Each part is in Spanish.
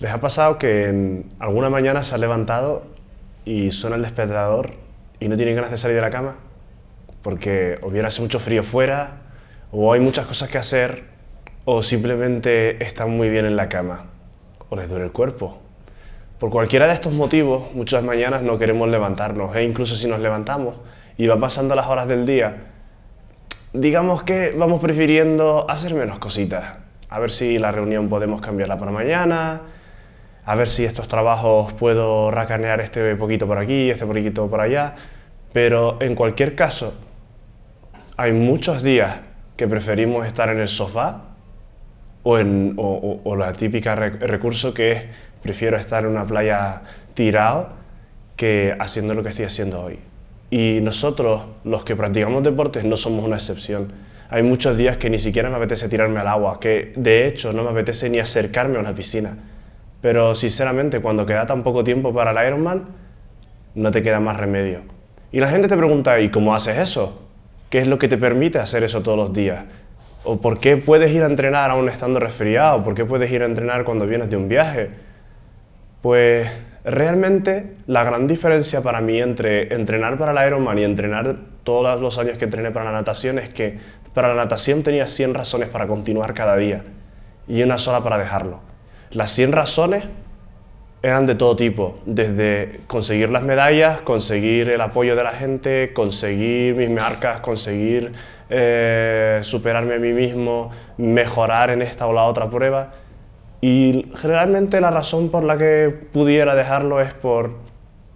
¿Les ha pasado que alguna mañana se han levantado y suena el despertador y no tienen ganas de salir de la cama? Porque o bien hace mucho frío fuera, o hay muchas cosas que hacer, o simplemente están muy bien en la cama, o les duele el cuerpo. Por cualquiera de estos motivos, muchas mañanas no queremos levantarnos, e incluso si nos levantamos y van pasando las horas del día, digamos que vamos prefiriendo hacer menos cositas. A ver si la reunión podemos cambiarla para mañana, a ver si estos trabajos puedo racanear este poquito por aquí, este poquito por allá, pero en cualquier caso, hay muchos días que preferimos estar en el sofá o, en, o, la típica recurso que es prefiero estar en una playa tirado que haciendo lo que estoy haciendo hoy. Y nosotros, los que practicamos deportes, no somos una excepción. Hay muchos días que ni siquiera me apetece tirarme al agua, que de hecho no me apetece ni acercarme a una piscina pero sinceramente, cuando queda tan poco tiempo para el Ironman, no te queda más remedio. Y la gente te pregunta, ¿y cómo haces eso? ¿Qué es lo que te permite hacer eso todos los días? ¿O por qué puedes ir a entrenar aún estando resfriado? ¿Por qué puedes ir a entrenar cuando vienes de un viaje? Pues realmente la gran diferencia para mí entre entrenar para el Ironman y entrenar todos los años que entrené para la natación es que para la natación tenía 100 razones para continuar cada día y una sola para dejarlo. Las 100 razones eran de todo tipo, desde conseguir las medallas, conseguir el apoyo de la gente, conseguir mis marcas, conseguir eh, superarme a mí mismo, mejorar en esta o la otra prueba. Y generalmente la razón por la que pudiera dejarlo es por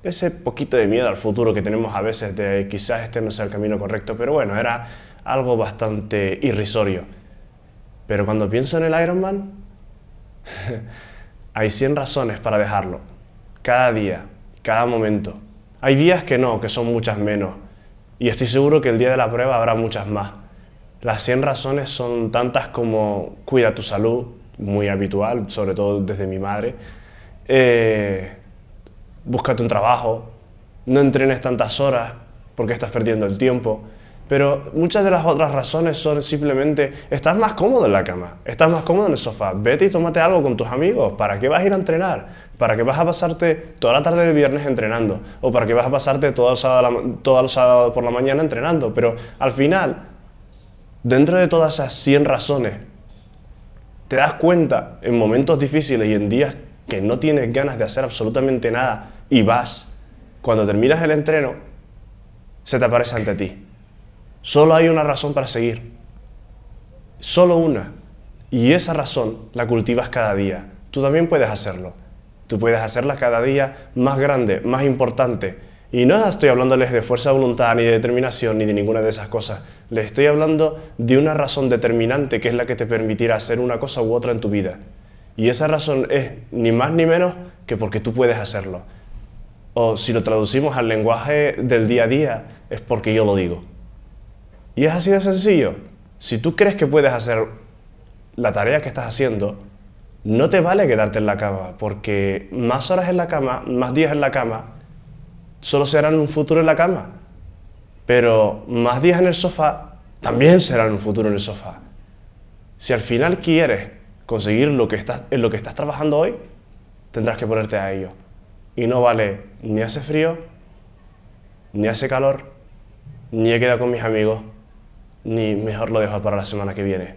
ese poquito de miedo al futuro que tenemos a veces de quizás este no sea el camino correcto, pero bueno, era algo bastante irrisorio. Pero cuando pienso en el Ironman, Hay 100 razones para dejarlo. Cada día, cada momento. Hay días que no, que son muchas menos. Y estoy seguro que el día de la prueba habrá muchas más. Las 100 razones son tantas como cuida tu salud, muy habitual, sobre todo desde mi madre. Eh, búscate un trabajo. No entrenes tantas horas porque estás perdiendo el tiempo. Pero muchas de las otras razones son simplemente, estás más cómodo en la cama, estás más cómodo en el sofá, vete y tómate algo con tus amigos, ¿para qué vas a ir a entrenar? ¿Para qué vas a pasarte toda la tarde del viernes entrenando? ¿O para qué vas a pasarte todo el sábado, por la mañana entrenando? Pero al final, dentro de todas esas 100 razones, te das cuenta en momentos difíciles y en días que no tienes ganas de hacer absolutamente nada y vas, cuando terminas el entreno, se te aparece ante ti Solo hay una razón para seguir. Solo una. Y esa razón la cultivas cada día. Tú también puedes hacerlo. Tú puedes hacerla cada día más grande, más importante. Y no estoy hablándoles de fuerza de voluntad, ni de determinación, ni de ninguna de esas cosas. Les estoy hablando de una razón determinante que es la que te permitirá hacer una cosa u otra en tu vida. Y esa razón es ni más ni menos que porque tú puedes hacerlo. O si lo traducimos al lenguaje del día a día, es porque yo lo digo. Y es así de sencillo. Si tú crees que puedes hacer la tarea que estás haciendo, no te vale quedarte en la cama, porque más horas en la cama, más días en la cama, solo serán un futuro en la cama. Pero más días en el sofá también serán un futuro en el sofá. Si al final quieres conseguir lo que estás, en lo que estás trabajando hoy, tendrás que ponerte a ello. Y no vale ni hace frío, ni hace calor, ni he quedado con mis amigos, ni mejor lo dejo para la semana que viene.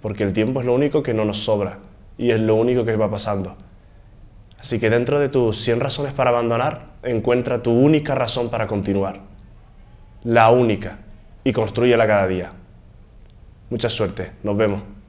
Porque el tiempo es lo único que no nos sobra y es lo único que va pasando. Así que dentro de tus 100 razones para abandonar, encuentra tu única razón para continuar. La única. Y construyela cada día. Mucha suerte. Nos vemos.